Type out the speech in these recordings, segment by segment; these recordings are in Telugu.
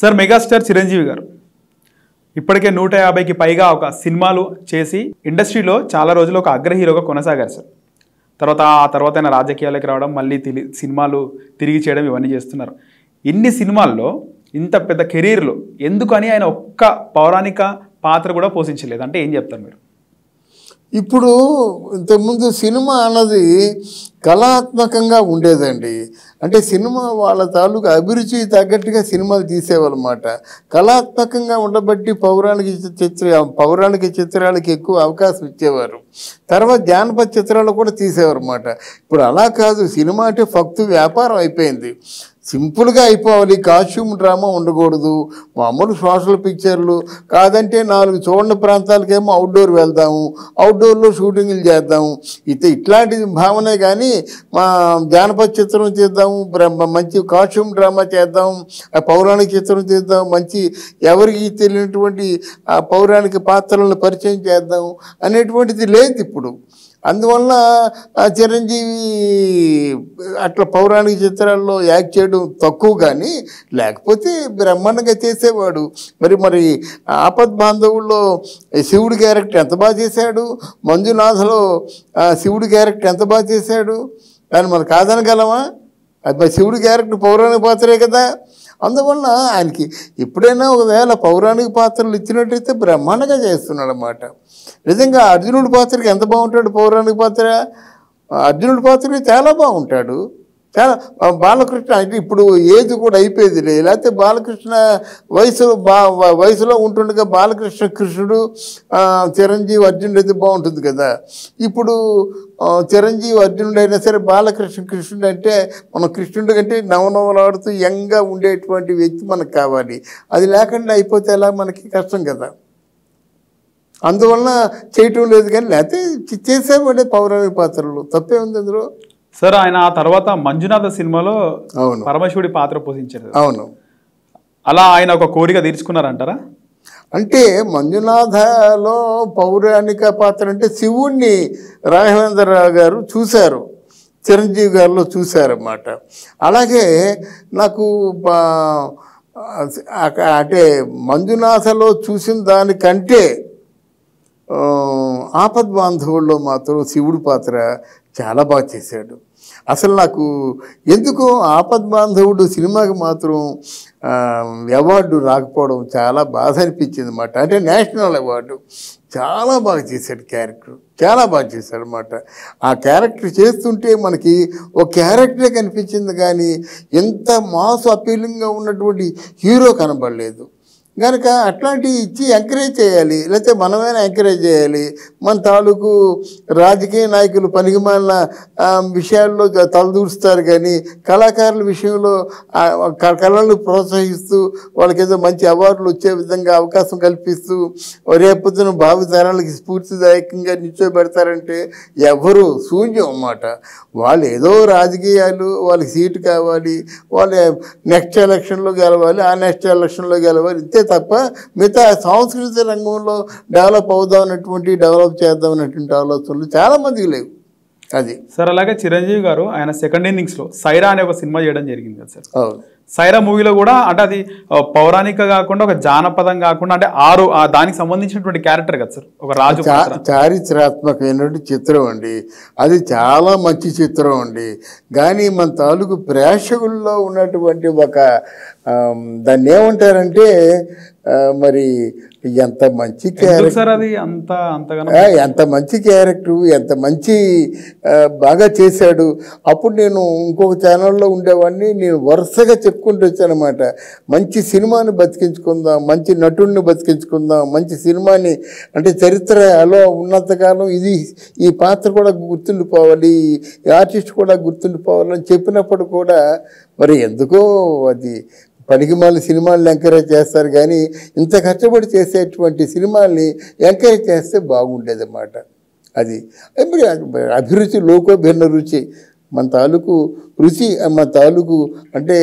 సార్ మెగాస్టార్ చిరంజీవి గారు ఇప్పటికే నూట యాభైకి పైగా ఒక సినిమాలు చేసి ఇండస్ట్రీలో చాలా రోజులు ఒక అగ్ర హీరోగా కొనసాగారు సార్ తర్వాత ఆ తర్వాత ఆయన రాజకీయాలకు రావడం మళ్ళీ తిరిగి సినిమాలు తిరిగి చేయడం ఇవన్నీ చేస్తున్నారు ఇన్ని సినిమాల్లో ఇంత పెద్ద కెరీర్లో ఎందుకని ఆయన ఒక్క పౌరాణిక పాత్ర కూడా పోషించలేదు అంటే ఏం చెప్తారు మీరు ఇప్పుడు ఇంతకుముందు సినిమా అన్నది కళాత్మకంగా ఉండేదండి అంటే సినిమా వాళ్ళ తాలూకు అభిరుచి తగ్గట్టుగా సినిమాలు తీసేవాళ్ళమాట కళాత్మకంగా ఉండబట్టి పౌరాణిక చిత్ర పౌరాణిక చిత్రాలకు ఎక్కువ అవకాశం ఇచ్చేవారు తర్వాత జానపద చిత్రాలు కూడా తీసేవారు అన్నమాట ఇప్పుడు అలా కాదు సినిమా అంటే ఫక్తు వ్యాపారం అయిపోయింది సింపుల్గా అయిపోవాలి కాస్ట్యూమ్ డ్రామా ఉండకూడదు మామూలు సోషల్ పిక్చర్లు కాదంటే నాలుగు చూడని ప్రాంతాలకేమో అవుట్డోర్ వెళ్దాము అవుట్డోర్లో షూటింగ్లు చేద్దాము ఇత ఇట్లాంటి భావనే కానీ మా జానపద చిత్రం చేద్దాము మంచి కాస్ట్యూమ్ డ్రామా చేద్దాం పౌరాణిక చిత్రం చేద్దాం మంచి ఎవరికి తెలియనటువంటి పౌరాణిక పాత్రలను పరిచయం చేద్దాము అనేటువంటిది లేదు ఇప్పుడు అందువల్ల చిరంజీవి అట్లా పౌరాణిక చిత్రాల్లో యాక్ట్ చేయడం తక్కువ కానీ లేకపోతే బ్రహ్మాండంగా చేసేవాడు మరి మరి ఆపద్ బాంధవుల్లో శివుడి క్యారెక్టర్ ఎంత బాగా చేశాడు మంజునాథలో శివుడి క్యారెక్టర్ ఎంత బాగా చేశాడు దాన్ని మనం కాదనగలమా అది మరి శివుడి క్యారెక్టర్ పౌరాణిక పాత్రే కదా అందువల్ల ఆయనకి ఎప్పుడైనా ఒకవేళ పౌరాణిక పాత్రలు ఇచ్చినట్టయితే బ్రహ్మాండంగా చేస్తున్నాడు అనమాట నిజంగా అర్జునుడి పాత్రకి ఎంత బాగుంటాడు పౌరాణిక పాత్ర అర్జునుడి పాత్రకి చాలా బాగుంటాడు బాలకృష్ణ అంటే ఇప్పుడు ఏజ్ కూడా అయిపోయేది లేదు లేకపోతే బాలకృష్ణ వయసు బా వయసులో ఉంటుండగా బాలకృష్ణ కృష్ణుడు చిరంజీవి అర్జునుడు అయితే బాగుంటుంది కదా ఇప్పుడు చిరంజీవి అర్జునుడు అయినా సరే బాలకృష్ణ కృష్ణుడు అంటే మన కృష్ణుడు కంటే నవనవలాడుతూ యంగ్గా ఉండేటువంటి వ్యక్తి మనకు కావాలి అది లేకుండా అయిపోతే ఎలా మనకి కష్టం కదా అందువలన చేయటం లేదు కానీ లేకపోతే చేసేవాడే పౌరాణిక పాత్రలు తప్పే ఉంది అందులో సార్ ఆయన ఆ తర్వాత మంజునాథ సినిమాలో పరమశివుడి పాత్ర పోషించారు అవును అలా ఆయన ఒక కోరిక తీర్చుకున్నారంటారా అంటే మంజునాథలో పౌరాణిక పాత్ర అంటే శివుణ్ణి రాఘవేంద్రరావు గారు చూశారు చిరంజీవి గారిలో చూశారన్నమాట అలాగే నాకు అంటే మంజునాథలో చూసిన దానికంటే ఆపద్ బాంధవుల్లో మాత్రం శివుడి పాత్ర చాలా బాగా చేశాడు అసలు నాకు ఎందుకో బాంధవుడు సినిమాకి మాత్రం అవార్డు రాకపోవడం చాలా బాధ అనిపించింది అనమాట అంటే నేషనల్ అవార్డు చాలా బాగా చేశాడు క్యారెక్టర్ చాలా బాగా చేశాడు అనమాట ఆ క్యారెక్టర్ చేస్తుంటే మనకి ఓ క్యారెక్టరే కనిపించింది కానీ ఎంత మాస్ అపీలింగ్గా ఉన్నటువంటి హీరో కనబడలేదు కనుక అట్లాంటివి ఇచ్చి ఎంకరేజ్ చేయాలి లేకపోతే మనమైనా ఎంకరేజ్ చేయాలి మన తాలూకు రాజకీయ నాయకులు పనికిమాలిన విషయాల్లో తలదూరుస్తారు కానీ కళాకారుల విషయంలో కళలను ప్రోత్సహిస్తూ వాళ్ళకి ఏదో మంచి అవార్డులు వచ్చే విధంగా అవకాశం కల్పిస్తూ రేపొద్దున భావితరాలకి స్ఫూర్తిదాయకంగా నిల్చోబెడతారంటే ఎవరు శూన్యం అన్నమాట వాళ్ళు ఏదో రాజకీయాలు వాళ్ళకి సీటు కావాలి వాళ్ళు నెక్స్ట్ ఎలక్షన్లో గెలవాలి ఆ నెక్స్ట్ ఎలక్షన్లో గెలవాలి ఇంతే తప్ప మిగతా సాంస్కృతిక రంగంలో డెవలప్ అవుదాం అన్నటువంటి డెవలప్ చేద్దాం అన్నటువంటి ఆలోచనలు చాలామందికి లేవు అది సార్ అలాగే చిరంజీవి గారు ఆయన సెకండ్ ఇన్నింగ్స్లో సైరా అనే ఒక సినిమా చేయడం జరిగింది కదా సార్ సైరా మూవీలో కూడా అంటే అది పౌరాణిక కాకుండా ఒక జానపదం కాకుండా అంటే ఆరు దానికి సంబంధించినటువంటి క్యారెక్టర్ కదా సార్ ఒక రాజు చారిత్రాత్మకమైనటువంటి చిత్రం అండి అది చాలా మంచి చిత్రం అండి కానీ మన తాలూకు ప్రేక్షకుల్లో ఉన్నటువంటి ఒక దాన్ని ఏమంటారంటే మరి ఎంత మంచి క్యారెక్టర్ ఎంత మంచి క్యారెక్టర్ ఎంత మంచి బాగా చేశాడు అప్పుడు నేను ఇంకొక ఛానల్లో ఉండేవాడిని నేను వరుసగా చెప్పుకుంటూ వచ్చానమాట మంచి సినిమాని బతికించుకుందాం మంచి నటుడిని బతికించుకుందాం మంచి సినిమాని అంటే చరిత్ర అలా ఉన్నంతకాలం ఇది ఈ పాత్ర కూడా గుర్తుండిపోవాలి ఈ ఆర్టిస్ట్ కూడా అని చెప్పినప్పుడు కూడా మరి ఎందుకో అది పనికిమాలిన సినిమాలను ఎంకరేజ్ చేస్తారు కానీ ఇంత కష్టపడి చేసేటువంటి సినిమాల్ని ఎంకరేజ్ చేస్తే బాగుండేది అన్నమాట అది ఇప్పుడు అభిరుచి లోకో భిన్న రుచి మన తాలూకు రుచి మన తాలూకు అంటే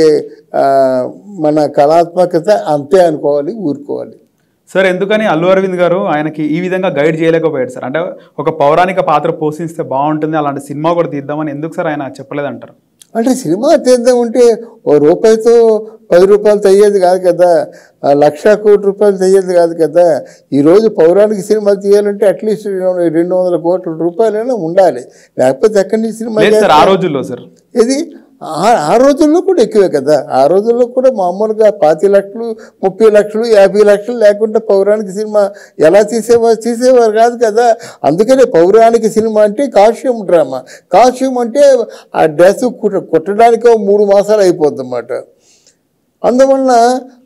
మన కళాత్మకత అంతే అనుకోవాలి ఊరుకోవాలి సార్ ఎందుకని అల్లు అరవింద్ గారు ఆయనకి ఈ విధంగా గైడ్ చేయలేకపోయాడు సార్ అంటే ఒక పౌరాణిక పాత్ర పోషిస్తే బాగుంటుంది అలాంటి సినిమా కూడా తీద్దామని ఎందుకు సార్ ఆయన చెప్పలేదంటారు అంటే సినిమా తీద్దాం ఉంటే ఓ రూపాయితో పది రూపాయలు తయ్యేది కాదు కదా లక్ష కోటి రూపాయలు తయ్యేది కాదు కదా ఈరోజు పౌరాణిక సినిమా తీయాలంటే అట్లీస్ట్ రెండు వందల కోట్ల రూపాయలైనా ఉండాలి లేకపోతే ఎక్కడి నుంచి సినిమా ఆ రోజుల్లో సార్ ఇది ఆ రోజుల్లో కూడా ఎక్కువే కదా ఆ రోజుల్లో కూడా మామూలుగా పాతి లక్షలు ముప్పై లక్షలు యాభై లక్షలు లేకుండా పౌరాణిక సినిమా ఎలా తీసేవారు తీసేవారు కాదు కదా అందుకనే పౌరాణిక సినిమా అంటే కాస్ట్యూమ్ డ్రామా కాస్ట్యూమ్ అంటే ఆ డ్రెస్ కుట్ట కుట్టడానికి మూడు మాసాలు అన్నమాట అందువలన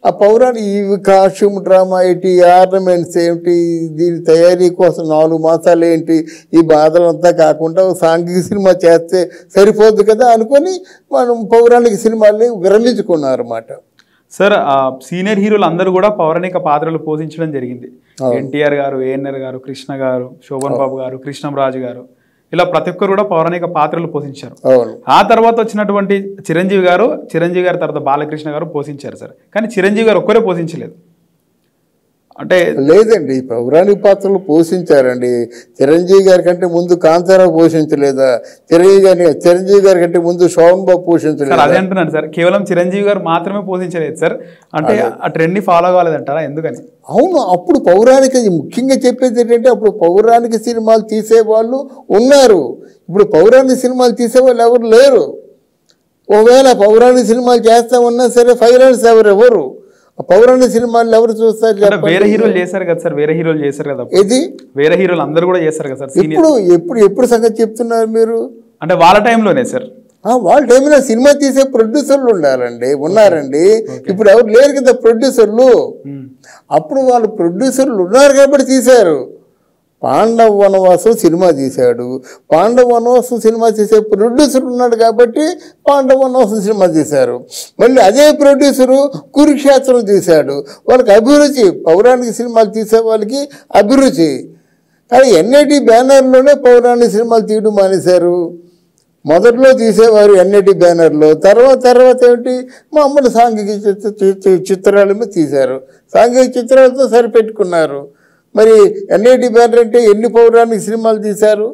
ఆ పౌరాణి ఇవి కాస్ట్యూమ్ డ్రామా ఏంటి ఆర్నమెంట్స్ ఏమిటి దీని తయారీ కోసం నాలుగు మాసాలు ఏంటి ఈ బాధలంతా కాకుండా సాంఘిక సినిమా చేస్తే సరిపోద్ది కదా అనుకొని మనం పౌరాణిక సినిమాల్ని విరమించుకున్నారన్నమాట సార్ సీనియర్ హీరోలు అందరూ కూడా పౌరాణిక పాత్రలు పోషించడం జరిగింది ఎన్టీఆర్ గారు ఏఎన్ఆర్ గారు కృష్ణ గారు శోభన్ బాబు గారు కృష్ణంరాజు గారు ఇలా ప్రతి ఒక్కరు కూడా పౌరాణిక పాత్రలు పోషించారు ఆ తర్వాత వచ్చినటువంటి చిరంజీవి గారు చిరంజీవి గారి తర్వాత బాలకృష్ణ గారు పోషించారు సార్ కానీ చిరంజీవి గారు ఒక్కరే పోషించలేదు అంటే లేదండి పౌరాణిక పాత్రలు పోషించారండి చిరంజీవి గారి కంటే ముందు కాంతారావు పోషించలేదా చిరంజీవి గారి చిరంజీవి గారి కంటే ముందు శోభన్ బాబు పోషించలేదు అదే అంటున్నాను సార్ కేవలం చిరంజీవి గారు మాత్రమే పోషించలేదు సార్ అంటే ఆ ట్రెండ్ని ఫాలో కాలేదంటారా ఎందుకని అవును అప్పుడు పౌరాణిక ముఖ్యంగా చెప్పేది ఏంటంటే అప్పుడు పౌరాణిక సినిమాలు తీసేవాళ్ళు ఉన్నారు ఇప్పుడు పౌరాణిక సినిమాలు తీసేవాళ్ళు ఎవరు లేరు ఒకవేళ పౌరాణిక సినిమాలు చేస్తా ఉన్నా సరే ఫైనాన్స్ ఎవరు ఎవరు పౌరాణిక సినిమాలు ఎవరు చూస్తారు వేరే హీరోలు చేశారు కదా సార్ వేరే హీరోలు చేశారు కదా ఇది వేరే హీరోలు అందరు కూడా చేశారు కదా సార్ ఇప్పుడు ఎప్పుడు ఎప్పుడు సంగతి చెప్తున్నారు మీరు అంటే వాళ్ళ టైంలోనే సార్ వాళ్ళ టైంలో సినిమా తీసే ప్రొడ్యూసర్లు ఉండాలండి ఉన్నారండి ఇప్పుడు ఎవరు లేరు కదా ప్రొడ్యూసర్లు అప్పుడు వాళ్ళు ప్రొడ్యూసర్లు ఉన్నారు కాబట్టి తీశారు పాండవ వనవాసం సినిమా తీశాడు పాండవ వనవాసం సినిమా చేసే ప్రొడ్యూసర్ ఉన్నాడు కాబట్టి పాండవ వనవాసం సినిమా తీశారు మళ్ళీ అదే ప్రొడ్యూసరు కురుక్షేత్రం తీశాడు వాళ్ళకి అభిరుచి పౌరాణిక సినిమాలు తీసే వాళ్ళకి అభిరుచి కానీ ఎన్ఐటి బ్యానర్లోనే పౌరాణిక సినిమాలు తీయడం మానేశారు మొదట్లో తీసేవారు ఎన్ఐటి బ్యానర్లో తర్వాత తర్వాత ఏమిటి మామూలు సాంఘిక చిత్రాల మీద తీశారు సాంఘిక చిత్రాలతో సరిపెట్టుకున్నారు మరి ఎన్ఐటి బ్యానర్ అంటే ఎన్ని పౌరాణిక సినిమాలు తీశారు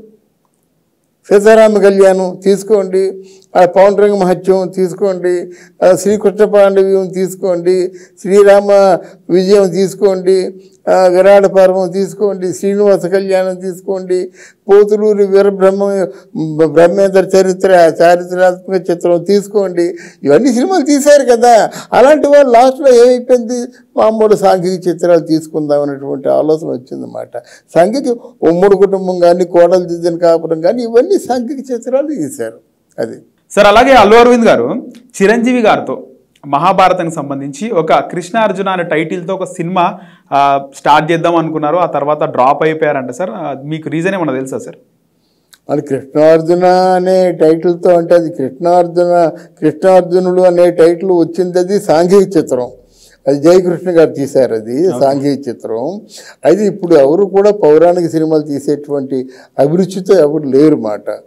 సీతారామ కళ్యాణం తీసుకోండి పవన్ రంగ మహత్యం తీసుకోండి శ్రీకృష్ణ పాండవ్యం తీసుకోండి శ్రీరామ విజయం తీసుకోండి విరాట పర్వం తీసుకోండి శ్రీనివాస కళ్యాణం తీసుకోండి పోతులూరి వీరబ్రహ్మ బ్రహ్మేంద్ర చరిత్ర చారిత్రాత్మక చిత్రం తీసుకోండి ఇవన్నీ సినిమాలు తీశారు కదా అలాంటి వాళ్ళు లాస్ట్లో ఏమైపోయింది మామూలు సాంఘిక చిత్రాలు తీసుకుందాం అనేటువంటి ఆలోచన వచ్చిందన్నమాట సాంఘిక ఉమ్మడి కుటుంబం కానీ కోడలు దిద్దిన కాపురం కానీ ఇవన్నీ సాంఘిక చిత్రాలు తీశారు అది సార్ అలాగే అల్లు అరవింద్ గారు చిరంజీవి గారితో మహాభారతానికి సంబంధించి ఒక కృష్ణార్జున అనే టైటిల్తో ఒక సినిమా స్టార్ట్ చేద్దాం అనుకున్నారు ఆ తర్వాత డ్రాప్ అయిపోయారంట సార్ మీకు రీజన్ ఏమన్నా తెలుసా సార్ అది కృష్ణార్జున అనే టైటిల్తో అంటే అది కృష్ణార్జున కృష్ణార్జునుడు అనే టైటిల్ వచ్చింది అది సాంఘిక చిత్రం అది జయకృష్ణ గారు తీశారు అది సాంఘిక చిత్రం అయితే ఇప్పుడు ఎవరు కూడా పౌరాణిక సినిమాలు తీసేటువంటి అభిరుచితో ఎవరు లేరు మాట